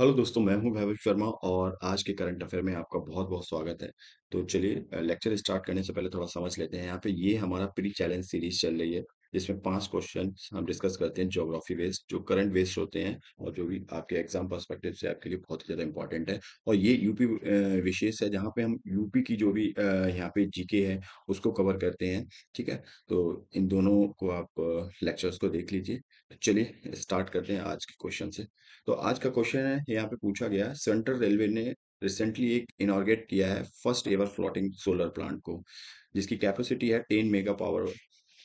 Hello दोस्तों मैं हूं भैव शर्मा और आज के करंट अफेयर में आपका बहुत बहुत स्वागत है तो चलिए लेक्चर स्टार्ट करने से पहले थोड़ा समझ लेते हैं यहाँ पे ये हमारा प्री चैलेंज सीरीज चल रही है जिसमें पांच क्वेश्चन हम डिस्कस करते हैं ज्योग्राफी वेस्ट जो करंट वेस्ट होते हैं और जो भी आपके एग्जाम परस्पेक्टिव से आपके लिए बहुत ही ज़्यादा इंपॉर्टेंट है और ये यूपी विशेष है जहाँ पे हम यूपी की जो भी यहाँ पे जीके है उसको कवर करते हैं ठीक है तो इन दोनों को आप लेक्चर्स को देख लीजिए तो चलिए स्टार्ट करते हैं आज के क्वेश्चन से तो आज का क्वेश्चन है यहाँ पे पूछा गया सेंट्रल रेलवे ने रिसेंटली एक इनॉर्गेट किया है first ever floating solar plant को जिसकी कैपेसिटी है टेन मेगा पावर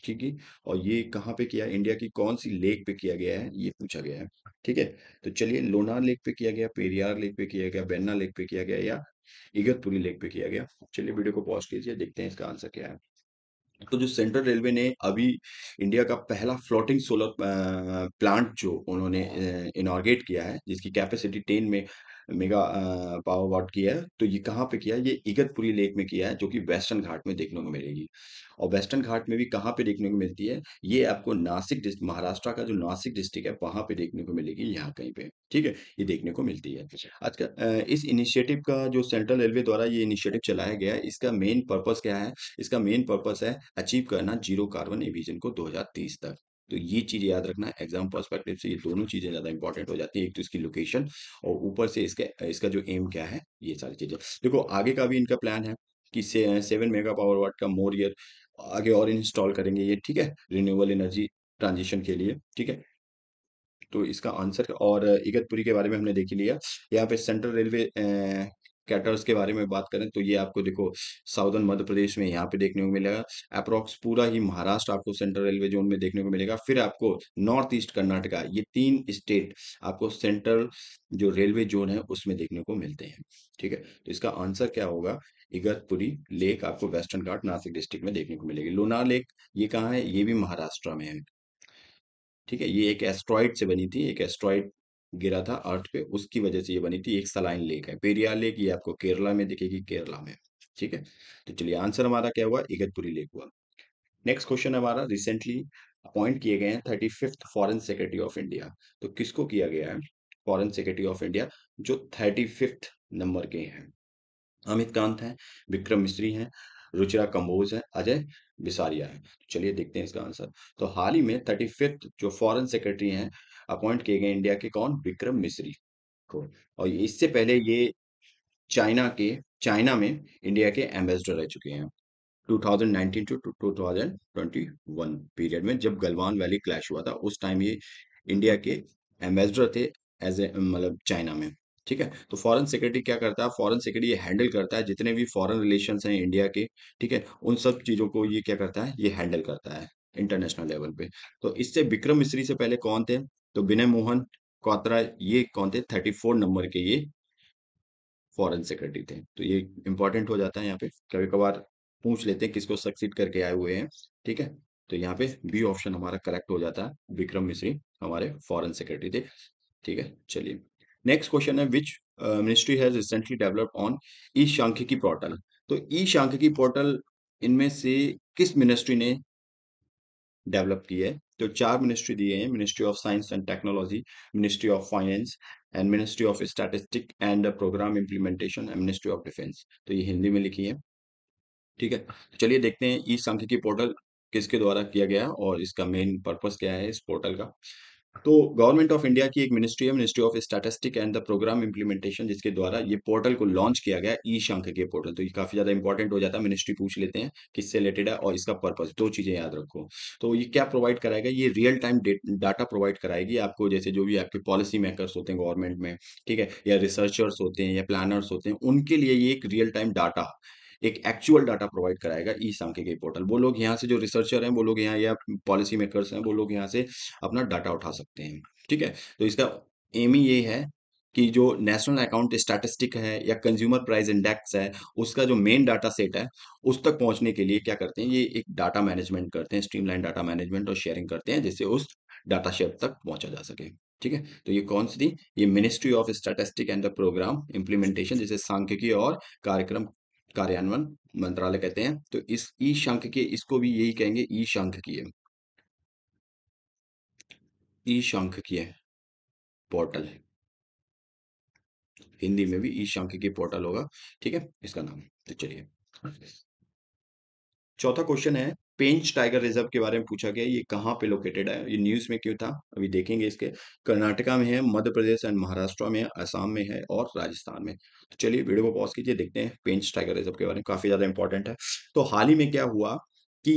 ठीक है और ये कहाँ पे किया इंडिया की कौन सी लेक पे किया गया है ये पूछा गया है ठीक है तो चलिए लोनार लेक पे किया गया पेरियार लेक पे किया गया बेन्ना लेक पे किया गया या इगतपुरी लेक पे किया गया चलिए वीडियो को पॉज कीजिए देखते हैं इसका आंसर क्या है तो जो सेंट्रल रेलवे ने अभी इंडिया का पहला फ्लोटिंग सोलर प्लांट जो उन्होंने इनॉर्गेट हाँ। किया है जिसकी कैपेसिटी टेन में मेगा पावर वाट किया है तो ये कहाँ पे किया है ये इगतपुरी लेक में किया है जो कि वेस्टर्न घाट में देखने को मिलेगी और वेस्टर्न घाट में भी कहाँ पे देखने को मिलती है ये आपको नासिक महाराष्ट्र का जो नासिक डिस्ट्रिक्ट है वहाँ पे देखने को मिलेगी यहाँ कहीं पे ठीक है ये देखने को मिलती है अच्छा। आजकल इस इनिशिएटिव का जो सेंट्रल रेलवे द्वारा ये इनिशिएटिव चलाया गया है इसका मेन पर्पज क्या है इसका मेन पर्पज है अचीव करना जीरो कार्बन एविजन को दो तक तो ये चीज़ याद रखना एग्जाम पर्सपेक्टिव से ये दोनों चीज़ें ज़्यादा इंपॉर्टेंट हो जाती है एक तो इसकी लोकेशन और ऊपर से इसके इसका जो एम क्या है ये सारी चीज़ें देखो आगे का भी इनका प्लान है कि से, सेवन मेगा पावर वाट का मोर ईयर आगे और इंस्टॉल करेंगे ये ठीक है रिन्यूएबल एनर्जी ट्रांजिशन के लिए ठीक है तो इसका आंसर और इगतपुरी के बारे में हमने देख लिया यहाँ पे सेंट्रल रेलवे कैटर्स के बारे में बात करें तो ये आपको देखो साउदर्न मध्य प्रदेश में यहाँ पे देखने को मिलेगा अप्रॉक्स पूरा ही महाराष्ट्र आपको सेंट्रल रेलवे जोन में देखने को मिलेगा फिर आपको नॉर्थ ईस्ट कर्नाटका ये तीन स्टेट आपको सेंट्रल जो रेलवे जोन है उसमें देखने को मिलते हैं ठीक है तो इसका आंसर क्या होगा इगतपुरी लेक आपको वेस्टर्न घाट नासिक डिस्ट्रिक्ट में देखने को मिलेगी लोनार लेक ये कहाँ है ये भी महाराष्ट्र में है ठीक है ये एक एस्ट्रॉइड से बनी थी एक एस्ट्रॉइड गिरा था अर्थ पे उसकी वजह से ये बनी थी एक सलाइन लेक है पेरिया लेक ये आपको केरला में दिखेगी केरला में ठीक है तो चलिए आंसर हमारा क्या हुआ इगतपुरी लेक हुआ नेक्स्ट क्वेश्चन हमारा रिसेंटली अपॉइंट किए गए हैं thirty fifth foreign secretary of India तो किसको किया गया है फॉरन सेक्रेटरी ऑफ इंडिया जो थर्टी नंबर के हैं अमित कांत हैं विक्रम मिश्री हैं रुचिरा कंबोज है अजय बिसारिया है तो चलिए देखते हैं इसका आंसर तो हाल ही में थर्टी फिफ्थ जो फॉरेन सेक्रेटरी हैं अपॉइंट किए गए इंडिया के कौन विक्रम मिश्री को और इससे पहले ये चाइना के चाइना में इंडिया के एम्बेसडर रह चुके हैं 2019 टू 2021 पीरियड में जब गलवान वैली क्लैश हुआ था उस टाइम ये इंडिया के एम्बेसडर थे एज ए मतलब चाइना में ठीक है तो फॉरेन सेक्रेटरी क्या करता है फॉरेन सेक्रेटरी ये हैंडल करता है जितने भी फॉरेन रिलेशन हैं इंडिया के ठीक है उन सब चीज़ों को ये क्या करता है ये हैंडल करता है इंटरनेशनल लेवल पे तो इससे विक्रम मिश्री से पहले कौन थे तो विनय मोहन कोत्रा ये कौन थे थर्टी फोर नंबर के ये फॉरन सेक्रेटरी थे तो ये इंपॉर्टेंट हो जाता है यहाँ पे कभी कभार पूछ लेते हैं किसको सक्सीड करके आए हुए हैं ठीक है तो यहाँ पे बी ऑप्शन हमारा करेक्ट हो जाता है विक्रम मिश्री हमारे फॉरेन सेक्रेटरी थे ठीक है चलिए नेक्स्ट क्वेश्चन है which ministry has recently developed on E Sankhyiki portal तो ई शांखिकी पोर्टल इनमें से किस मिनिस्ट्री ने डेवलप की है तो चार मिनिस्ट्री दिए हैं ministry of science and technology ministry of finance and ministry of statistic and program implementation and ministry of defence तो ये हिंदी में लिखी है ठीक है तो चलिए देखते हैं ई सांख्यिकी पोर्टल किसके द्वारा किया गया और इसका मेन पर्पस क्या है इस पोर्टल का तो गवर्नमेंट ऑफ इंडिया की एक मिनिस्ट्री है ministry of statistic and the program implementation जिसके द्वारा ये पोर्टल को लॉन्च किया गया ई शंख के पोर्टल तो ये काफी ज्यादा इंपॉर्टेंट हो जाता है मिनिस्ट्री पूछ लेते हैं किससे रिलेटेड है और इसका पर्पज दो चीजें याद रखो तो ये क्या प्रोवाइड कराएगा ये रियल टाइम डाटा प्रोवाइड कराएगी आपको जैसे जो भी आपके पॉलिसी मेकर्स होते हैं गवर्नमेंट में ठीक है या रिसर्चर्स होते हैं या प्लानर्स होते हैं उनके लिए ये एक रियल टाइम डाटा एक एक्चुअल डाटा प्रोवाइड कराएगा ई सांखे के पोर्टल वो लोग यहाँ से जो रिसर्चर हैं वो लोग यहाँ या पॉलिसी मेकर्स हैं वो लोग यहाँ से अपना डाटा उठा सकते हैं ठीक है तो इसका एम ही ये है कि जो नेशनल अकाउंट स्टैटिस्टिक है या कंज्यूमर प्राइस इंडेक्स है उसका जो मेन डाटा सेट है उस तक पहुंचने के लिए क्या करते हैं ये एक डाटा मैनेजमेंट करते हैं स्ट्रीमलाइन डाटा मैनेजमेंट और शेयरिंग करते हैं जिससे उस डाटा शेयर तक पहुंचा जा सके ठीक है तो ये कौन सी थी ये ministry of statistic and the program implementation जिसे सांख्यिकी और कार्यक्रम कार्यान्वयन मंत्रालय कहते हैं तो इस ई के इसको भी यही कहेंगे ई है ई है पोर्टल हिंदी में भी ई सांख्यिकीय पोर्टल होगा ठीक है इसका नाम तो चलिए चौथा क्वेश्चन है पेंच टाइगर रिजर्व के बारे में पूछा गया ये कहाँ पे लोकेटेड है ये न्यूज़ में क्यों था अभी देखेंगे इसके कर्नाटका में है मध्य प्रदेश एंड महाराष्ट्र में आसाम में है और राजस्थान में तो चलिए वीडियो को पॉज कीजिए देखते हैं पेंच टाइगर रिजर्व के बारे में काफ़ी ज़्यादा इंपॉर्टेंट है तो हाल ही में क्या हुआ कि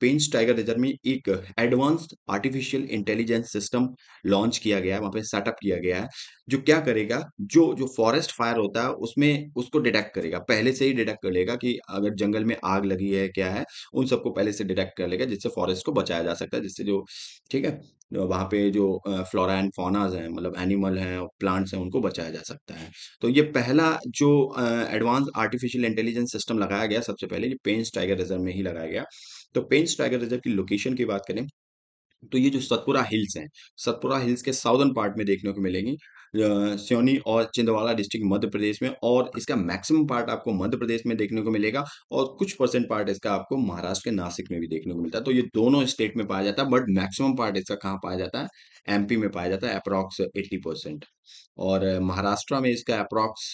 पेंच टाइगर रिजर्व में एक advanced artificial intelligence system launch किया गया है वहाँ पे सेटअप किया गया है जो क्या करेगा जो जो फॉरेस्ट फायर होता है उसमें उसको डिटेक्ट करेगा पहले से ही डिटेक्ट कर लेगा कि अगर जंगल में आग लगी है क्या है उन सबको पहले से डिटेक्ट कर लेगा जिससे फॉरेस्ट को बचाया जा सकता है जिससे जो ठीक है वहाँ पे जो फ्लोरा एंड फोनाज हैं मतलब एनिमल हैं और प्लांट्स हैं उनको बचाया जा सकता है तो ये पहला जो एडवांस आर्टिफिशियल इंटेलिजेंस सिस्टम लगाया गया सबसे पहले ये पेंस टाइगर रिजर्व में ही लगाया गया तो पेंस टाइगर रिजर्व की लोकेशन की बात करें तो ये जो सतपुरा हिल्स हैं सतपुरा हिल्स के साउदर्न पार्ट में देखने को मिलेंगी सियोनी और छिंदवाड़ा डिस्ट्रिक्ट मध्य प्रदेश में और इसका मैक्सिमम पार्ट आपको मध्य प्रदेश में देखने को मिलेगा और कुछ परसेंट पार्ट इसका आपको महाराष्ट्र के नासिक में भी देखने को मिलता है तो ये दोनों स्टेट में पाया जाता है बट मैक्सिमम पार्ट इसका कहाँ पाया जाता है एमपी में पाया जाता है अप्रॉक्स एट्टी परसेंट और महाराष्ट्र में इसका अप्रॉक्स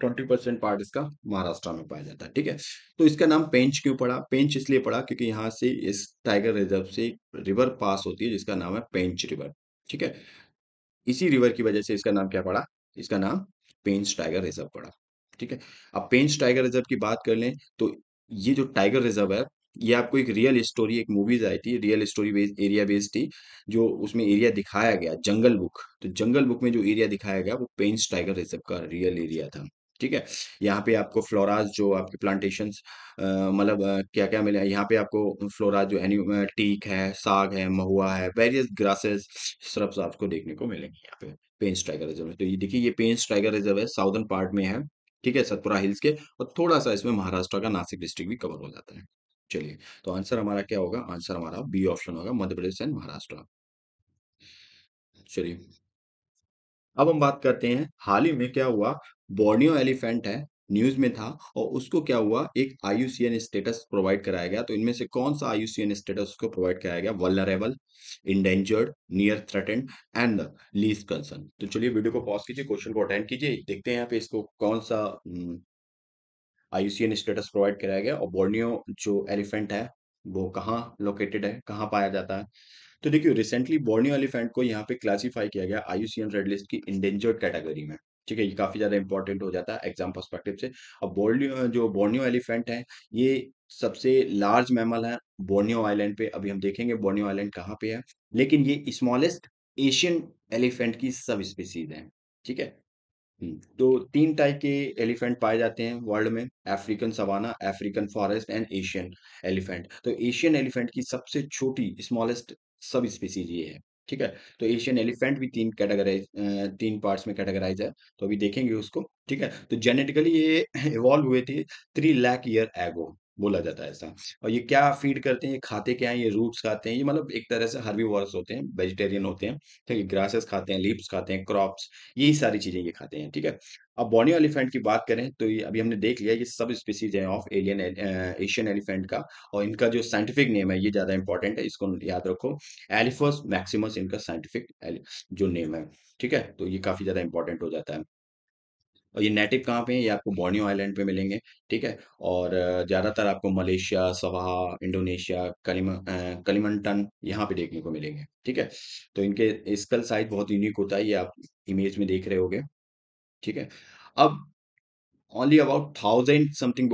ट्वेंटी परसेंट पार्ट इसका महाराष्ट्र में पाया जाता है ठीक है तो इसका नाम पेंच क्यों पड़ा पेंच इसलिए पड़ा क्योंकि यहाँ से इस टाइगर रिजर्व से रिवर पास होती है जिसका नाम है पेंच रिवर ठीक है इसी रिवर की वजह से इसका नाम क्या पड़ा इसका नाम पेंस टाइगर रिजर्व पड़ा ठीक है अब पेंस टाइगर रिजर्व की बात कर लें तो ये जो टाइगर रिजर्व है ये आपको एक रियल स्टोरी एक मूवीज आई थी real story based area based थी जो उसमें एरिया दिखाया गया जंगल बुक तो जंगल बुक में जो एरिया दिखाया गया वो पेंस टाइगर रिजर्व का रियल एरिया था ठीक है यहाँ पे आपको फ्लोराज जो आपके प्लांटेशन मतलब क्या क्या मिले यहाँ पे आपको फ्लोराज जो एनी टीक है साग है महुआ है वेरियस ग्रासेस श्रब्स आपको देखने को मिलेंगे यहाँ पे पेंस टाइगर रिजर्व तो ये देखिए ये पेंस टाइगर रिजर्व है साउदर्न पार्ट में है ठीक है सतपुरा हिल्स के और थोड़ा सा इसमें महाराष्ट्र का नासिक डिस्ट्रिक्ट भी कवर हो जाता है चलिए तो आंसर हमारा क्या होगा आंसर हमारा बी ऑप्शन होगा मध्य प्रदेश एंड महाराष्ट्र चलिए अब हम बात करते हैं हाल ही में क्या हुआ बोर्नियो एलिफेंट है न्यूज में था और उसको क्या हुआ एक आईयूसीएन स्टेटस प्रोवाइड कराया गया तो इनमें से कौन सा आईयूसीएन स्टेटस उसको प्रोवाइड कराया गया vulnerable endangered near threatened and least concern तो चलिए वीडियो को पॉज कीजिए क्वेश्चन को अटेंड कीजिए देखते हैं यहाँ पे इसको कौन सा हम्म, आईयूसीएन स्टेटस प्रोवाइड कराया गया और बोर्नियो जो एलिफेंट है वो कहाँ लोकेटेड है कहाँ पाया जाता है तो देखिए रिसेंटली बोर्नियो एलिफेंट को यहाँ पे क्लासीफाई किया गया आईयूसीएन रेड लिस्ट की इंडेंजर्ड कैटेगरी में ठीक है ये काफ़ी ज़्यादा इंपॉर्टेंट हो जाता है एग्जाम परस्पेक्टिव से अब बोर्नियो जो बोर्नियो एलिफेंट है ये सबसे लार्ज मैमल है बोर्नियो आइलैंड पे अभी हम देखेंगे बोर्नियो आइलैंड कहाँ पे है लेकिन ये स्मॉलेस्ट एशियन एलिफेंट की सब स्पीसीज है ठीक है हम्म, तो तीन टाइप के एलिफेंट पाए जाते हैं वर्ल्ड में African savanna African forest and Asian elephant तो एशियन एलिफेंट की सबसे छोटी स्मॉलेस्ट सब स्पीसीज ये है ठीक है तो एशियन एलिफेंट भी तीन कैटेगराइज तीन पार्ट्स में कैटेगराइज है तो अभी देखेंगे उसको ठीक है तो जेनेटिकली ये इवॉल्व हुए थे थ्री लैक ईयर एगो बोला जाता है ऐसा और ये क्या फीड करते हैं ये खाते क्या है ये रूट्स खाते हैं ये मतलब एक तरह से वर्स होते हैं वेजिटेरियन होते हैं ठीक है ग्रासेस खाते हैं लीप्स खाते हैं क्रॉप्स यही सारी चीजें ये खाते हैं ठीक है अब बॉर्नियो एलिफेंट की बात करें तो ये अभी हमने देख लिया ये सब स्पीसीज है ऑफ एलियन एशियन एलिफेंट का और इनका जो साइंटिफिक नेम है ये ज़्यादा इंपॉर्टेंट है इसको याद रखो एलिफस मैक्सिमस इनका साइंटिफिक जो नेम है ठीक है तो ये काफ़ी ज़्यादा इंपॉर्टेंट हो जाता है और ये नेटिव कहाँ पे हैं ये आपको बॉर्नियो आइलैंड पे मिलेंगे ठीक है और ज़्यादातर आपको मलेशिया सवाह इंडोनेशिया कलिम कलिमंटन यहाँ पे देखने को मिलेंगे ठीक है तो इनके स्कल साइज बहुत यूनिक होता है ये आप इमेज में देख रहे होंगे ठीक है अब only about thousand something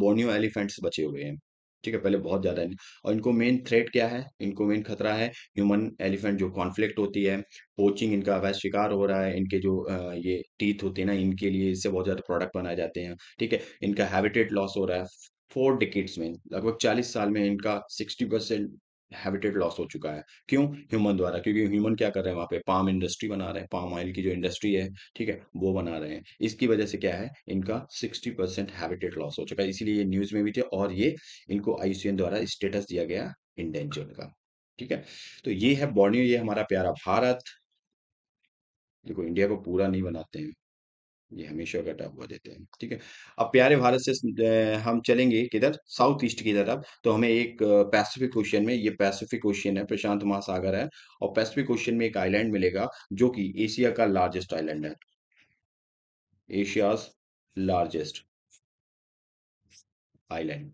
Borneo elephants बचे हुए हैं ठीक है पहले बहुत ज़्यादा है और इनको मेन थ्रेट क्या है इनको मेन खतरा है ह्यूमन एलिफेंट जो कॉन्फ्लिक्ट होती है पोचिंग इनका अवैध शिकार हो रहा है इनके जो ये टीथ होते हैं ना इनके लिए इससे बहुत ज़्यादा प्रोडक्ट बनाए जाते हैं ठीक है इनका हैबिटेट लॉस हो रहा है फोर डिकेट्स में लगभग चालीस साल में इनका सिक्सटी परसेंट हैबिटेट लॉस हो चुका है क्यों ह्यूमन द्वारा क्योंकि ह्यूमन क्या कर रहे हैं वहाँ पे पाम इंडस्ट्री बना रहे हैं पाम ऑयल की जो इंडस्ट्री है ठीक है वो बना रहे हैं इसकी वजह से क्या है इनका सिक्सटी परसेंट हैबिटेट लॉस हो चुका है इसीलिए ये न्यूज़ में भी थे और ये इनको आई द्वारा स्टेटस दिया गया इंडेंजर का ठीक है तो ये है बॉर्नियो ये हमारा प्यारा भारत देखो इंडिया को पूरा नहीं बनाते हैं ये हमेशा का हुआ देते हैं ठीक है अब प्यारे भारत से हम चलेंगे किधर साउथ ईस्ट की तरफ तो हमें एक पैसिफिक ओशियन में ये पैसिफिक ओशियन है प्रशांत महासागर है और पैसिफिक ओशियन में एक आइलैंड मिलेगा जो कि एशिया का लार्जेस्ट आइलैंड है एशियाज लार्जेस्ट आइलैंड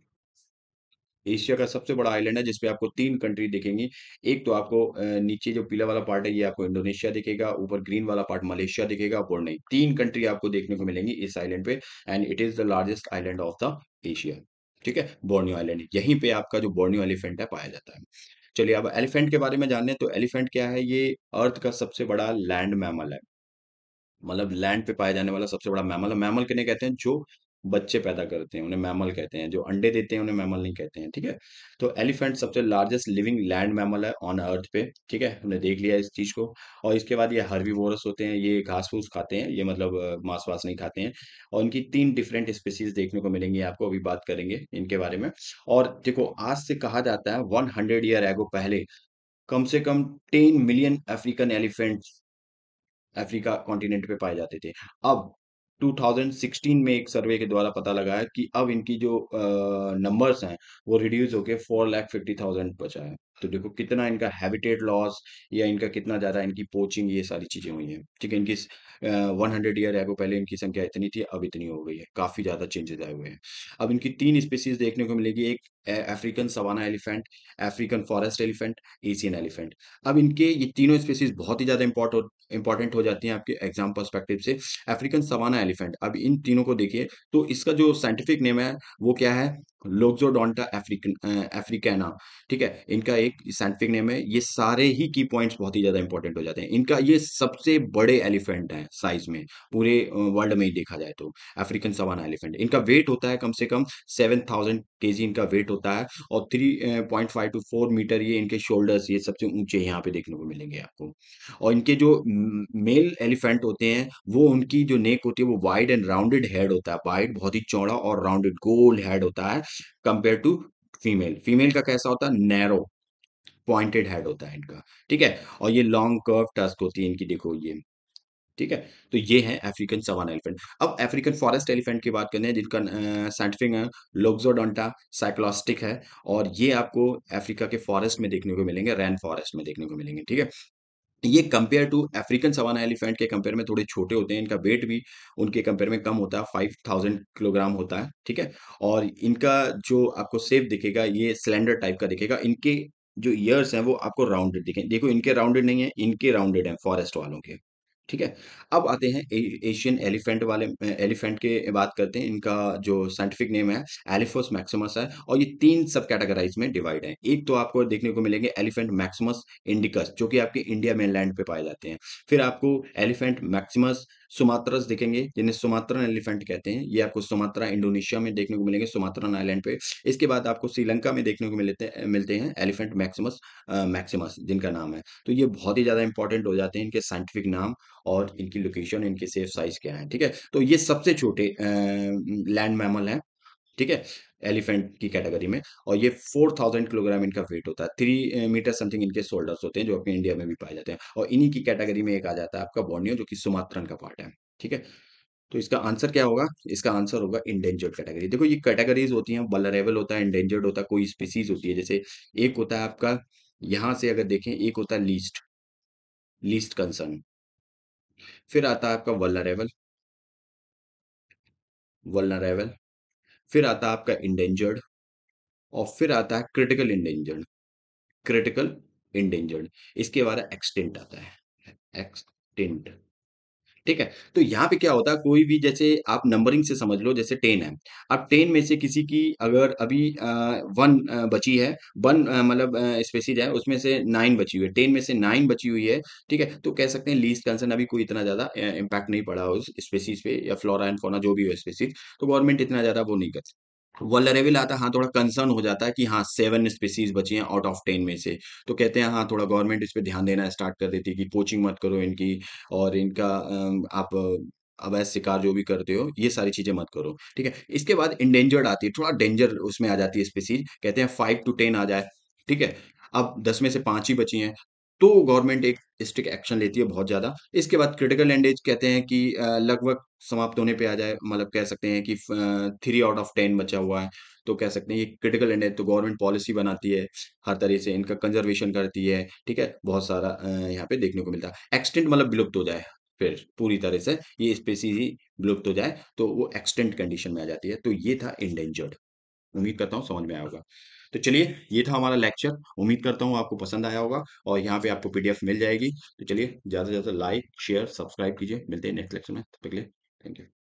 एशिया का सबसे बड़ा आइलैंड है जिसपे आपको तीन कंट्री दिखेंगी एक तो आपको नीचे जो पीला वाला पार्ट है ये आपको इंडोनेशिया दिखेगा ऊपर ग्रीन वाला पार्ट मलेशिया दिखेगा और नहीं तीन कंट्री आपको देखने को मिलेंगी इस आइलैंड पे and it is the largest island of the Asia ठीक है बोर्नियो आइलैंड यहीं पे आपका जो बोर्नियो एलिफेंट है पाया जाता है चलिए अब एलिफेंट के बारे में जानने तो एलिफेंट क्या है ये अर्थ का सबसे बड़ा लैंड मैमल है मतलब लैंड पे पाया जाने वाला सबसे बड़ा मैमल मैमल कहते हैं जो बच्चे पैदा करते हैं उन्हें मैमल कहते हैं जो अंडे देते हैं उन्हें मैमल नहीं कहते हैं ठीक है तो एलिफेंट सबसे लार्जेस्ट लिविंग लैंड मैमल है ऑन अर्थ पे ठीक है हमने देख लिया इस चीज़ को और इसके बाद ये हर्वी होते हैं ये घास फूस खाते हैं ये मतलब मांस वास नहीं खाते हैं और इनकी तीन डिफरेंट स्पेसीज देखने को मिलेंगी आपको अभी बात करेंगे इनके बारे में और देखो आज से कहा जाता है वन हंड्रेड ईयर एगो पहले कम से कम ten million African elephants Africa continent पे पाए जाते थे अब 2016 में एक सर्वे के द्वारा पता लगा है कि अब इनकी जो नंबर्स हैं वो रिड्यूस होकर फोर लैख फिफ्टी थाउजेंड बचा है तो देखो कितना इनका हैबिटेट लॉस या इनका कितना ज़्यादा इनकी पोचिंग ये सारी चीज़ें हुई हैं ठीक है इनकी वन हंड्रेड ईयर एगो पहले इनकी संख्या इतनी थी अब इतनी हो गई है काफ़ी ज़्यादा चेंजेस आए हुए हैं अब इनकी तीन स्पीसीज देखने को मिलेगी एक African savanna elephant African forest elephant Asian elephant अब इनके ये तीनों स्पेसीज बहुत ही ज़्यादा इंपॉर्टेंट हो जाती हैं आपके एग्जाम परस्पेक्टिव से अफ्रीकन सवाना एलिफेंट अब इन तीनों को देखिए तो इसका जो साइंटिफिक नेम है वो क्या है लोग्जोडोंटा अफ्रीकन अफ्रीकाना ठीक है इनका एक साइंटिफिक नेम है ये सारे ही की पॉइंट्स बहुत ही ज़्यादा इंपॉर्टेंट हो जाते हैं इनका ये सबसे बड़े एलिफेंट हैं साइज में पूरे वर्ल्ड में ही देखा जाए तो अफ्रीकन सवाना एलिफेंट इनका वेट होता है कम से कम सेवन थाउजेंड इनका वेट होता है और three point five to four metre ये इनके शोल्डर्स ये सबसे ऊंचे यहाँ पे देखने को मिलेंगे आपको और इनके जो मेल एलिफेंट होते हैं वो उनकी जो नेक होती है वो वाइड एंड राउंडेड हेड होता है वाइड बहुत ही चौड़ा और राउंडेड गोल हेड होता है कंपेयर टू फीमेल फीमेल का कैसा होता है नैरो पॉइंटेड हेड होता है इनका ठीक है और ये लॉन्ग कर्व टस्क होती है इनकी देखो ये ठीक है तो ये है अफ्रीकन सवान एलिफेंट अब अफ्रीकन फॉरेस्ट एलिफेंट की बात करें जिनका साइंटिफिक लोग्जोडोंटा साइक्लोस्टिक है और ये आपको अफ्रीका के फॉरेस्ट में देखने को मिलेंगे रैन फॉरेस्ट में देखने को मिलेंगे ठीक है ये compare to African savanna elephant के कंपेयर में थोड़े छोटे होते हैं इनका वेट भी उनके कंपेयर में कम होता है फाइव थाउजेंड किलोग्राम होता है ठीक है और इनका जो आपको सेफ दिखेगा ये सिलेंडर टाइप का दिखेगा इनके जो ईयर्स हैं वो आपको राउंडेड दिखे देखो इनके राउंडेड नहीं है इनके राउंडेड हैं फॉरेस्ट वालों के ठीक है अब आते हैं ए, एशियन एलिफेंट वाले एलिफेंट के बात करते हैं इनका जो साइंटिफिक नेम है एलिफोस मैक्सिमस है और ये तीन सब कैटेगराइज में डिवाइड है एक तो आपको देखने को मिलेंगे एलिफेंट मैक्सिमस इंडिकस जो कि आपके इंडिया मेन लैंड पे पाए जाते हैं फिर आपको एलिफेंट मैक्सिमस सुमात्रस देखेंगे जिन्हें सुमात्रन एलिफेंट कहते हैं ये आपको सुमात्रा इंडोनेशिया में देखने को मिलेंगे सुमात्रन आइलैंड पे इसके बाद आपको श्रीलंका में देखने को मिलते मिलते हैं एलिफेंट मैक्सिमस मैक्सिमस जिनका नाम है तो ये बहुत ही ज़्यादा इंपॉर्टेंट हो जाते हैं इनके साइंटिफिक नाम और इनकी लोकेशन इनके सेफ साइज क्या है ठीक है तो ये सबसे छोटे लैंड मैमल है ठीक है एलिफेंट की कैटेगरी में और ये फोर थाउजेंड किलोग्राम इनका वेट होता है थ्री मीटर समथिंग इनके शोल्डर्स होते हैं जो अपने इंडिया में भी पाए जाते हैं और इन्हीं की कैटेगरी में एक आ जाता है आपका बॉर्नियो जो कि सुमात्रन का पार्ट है ठीक है तो इसका आंसर क्या होगा इसका आंसर होगा इंडेंजर्ड कैटेगरी देखो ये कैटेगरीज होती हैं बलरेबल होता है इंडेंजर्ड होता है कोई स्पीसीज होती है जैसे एक होता है आपका यहां से अगर देखें एक होता है लीस्ट लीस्ट कंसर्न फिर आता है आपका वल्लरेबल वल्लरेबल फिर आता है आपका इंडेंजर्ड और फिर आता है क्रिटिकल इंडेंजर्ड क्रिटिकल इंडेंजर्ड इसके बाद एक्सटेंट आता है एक्सटेंट ठीक है तो यहाँ पे क्या होता है कोई भी जैसे आप नंबरिंग से समझ लो जैसे टेन है अब टेन में से किसी की अगर अभी वन बची है वन मतलब स्पेसीज है उसमें से नाइन बची हुई है टेन में से नाइन बची हुई है ठीक है तो कह सकते हैं लीस्ट कंसर्न अभी कोई इतना ज़्यादा इंपैक्ट नहीं पड़ा उस स्पेसीज पे या फ्लोरा एंड फोना जो भी हो स्पेसीज तो गवर्नमेंट इतना ज़्यादा वो नहीं कर सकती वॉलरेबल आता है हाँ थोड़ा कंसर्न हो जाता है कि हाँ सेवन स्पीसीज बची हैं आउट ऑफ टेन में से तो कहते हैं हाँ थोड़ा गवर्नमेंट इस पर ध्यान देना स्टार्ट कर देती है कि कोचिंग मत करो इनकी और इनका आप अवैध शिकार जो भी करते हो ये सारी चीज़ें मत करो ठीक है इसके बाद इंडेंजर्ड आती है थोड़ा डेंजर उसमें आ जाती है स्पीसीज कहते हैं फाइव टू टेन आ जाए ठीक है अब दस में से पांच ही बची हैं तो गवर्नमेंट एक स्ट्रिक्ट एक्शन लेती है बहुत ज़्यादा इसके बाद क्रिटिकल एंडेज कहते हैं कि लगभग समाप्त होने पे आ जाए मतलब कह सकते हैं कि थ्री आउट ऑफ टेन बचा हुआ है तो कह सकते हैं ये क्रिटिकल एंडेज तो गवर्नमेंट पॉलिसी बनाती है हर तरह से इनका कंजर्वेशन करती है ठीक है बहुत सारा यहाँ पे देखने को मिलता है एक्सटेंट मतलब विलुप्त हो जाए फिर पूरी तरह से ये स्पेसीज ही विलुप्त हो जाए तो वो एक्सटेंट कंडीशन में आ जाती है तो ये था इंडेंजर्ड उम्मीद करता हूँ समझ में आएगा तो चलिए ये था हमारा लेक्चर उम्मीद करता हूँ आपको पसंद आया होगा और यहाँ पे आपको पीडीएफ मिल जाएगी तो चलिए ज़्यादा से ज़्यादा लाइक शेयर सब्सक्राइब कीजिए मिलते हैं नेक्स्ट लेक्चर में तब तक के लिए थैंक यू